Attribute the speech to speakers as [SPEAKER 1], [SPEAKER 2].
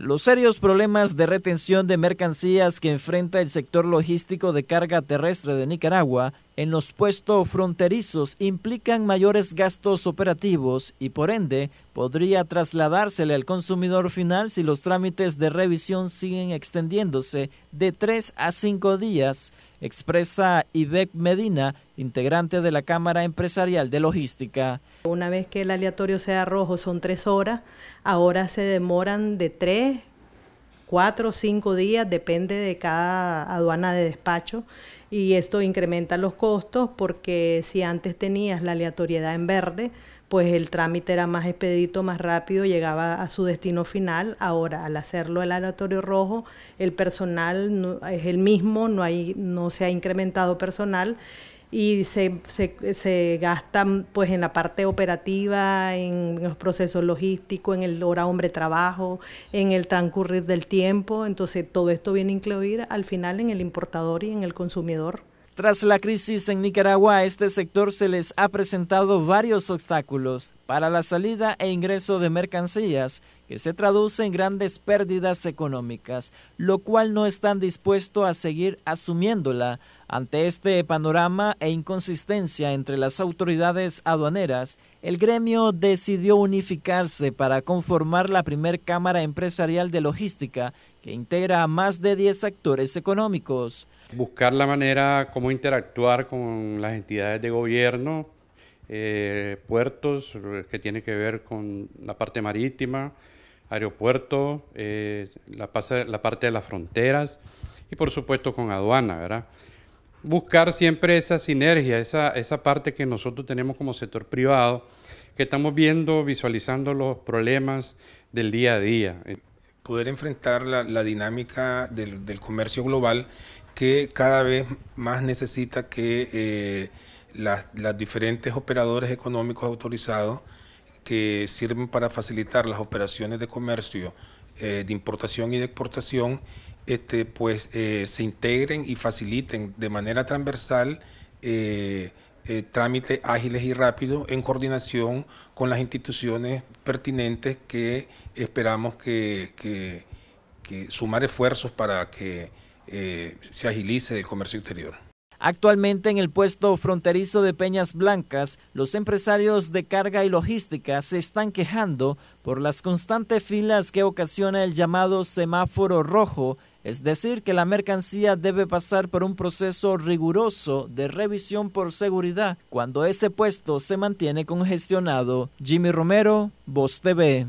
[SPEAKER 1] Los serios problemas de retención de mercancías que enfrenta el sector logístico de carga terrestre de Nicaragua en los puestos fronterizos implican mayores gastos operativos y por ende podría trasladársele al consumidor final si los trámites de revisión siguen extendiéndose de tres a cinco días, expresa Ibec Medina, integrante de la Cámara Empresarial de Logística.
[SPEAKER 2] Una vez que el aleatorio sea rojo son tres horas, ahora se demoran de tres cuatro o cinco días, depende de cada aduana de despacho. Y esto incrementa los costos porque si antes tenías la aleatoriedad en verde, pues el trámite era más expedito, más rápido, llegaba a su destino final. Ahora, al hacerlo el aleatorio rojo, el personal es el mismo, no, hay, no se ha incrementado personal y se, se, gastan pues en la parte operativa, en los procesos logísticos, en el hora hombre trabajo, en el transcurrir del tiempo. Entonces todo esto viene a incluir al final en el importador y en el consumidor.
[SPEAKER 1] Tras la crisis en Nicaragua, este sector se les ha presentado varios obstáculos para la salida e ingreso de mercancías, que se traduce en grandes pérdidas económicas, lo cual no están dispuestos a seguir asumiéndola. Ante este panorama e inconsistencia entre las autoridades aduaneras, el gremio decidió unificarse para conformar la primera Cámara Empresarial de Logística, que integra a más de 10 actores económicos buscar
[SPEAKER 3] la manera cómo interactuar con las entidades de gobierno, eh, puertos eh, que tiene que ver con la parte marítima, aeropuerto, eh, la, parte de las fronteras y por supuesto con aduana, ¿verdad? Buscar siempre esa sinergia, esa, esa parte que nosotros tenemos como sector privado, que estamos viendo, visualizando los problemas del día a día
[SPEAKER 4] poder enfrentar la, dinámica del, comercio global que cada vez más necesita que eh, los diferentes operadores económicos autorizados que sirven para facilitar las operaciones de comercio, eh, de importación y de exportación, este, pues eh, se integren y faciliten de manera transversal eh, trámites ágiles y rápidos en coordinación con las instituciones pertinentes que esperamos que, sumar esfuerzos para que eh, se agilice el comercio exterior.
[SPEAKER 1] Actualmente en el puesto fronterizo de Peñas Blancas, los empresarios de carga y logística se están quejando por las constantes filas que ocasiona el llamado semáforo rojo es decir, que la mercancía debe pasar por un proceso riguroso de revisión por seguridad cuando ese puesto se mantiene congestionado. Jimmy Romero, Voz TV.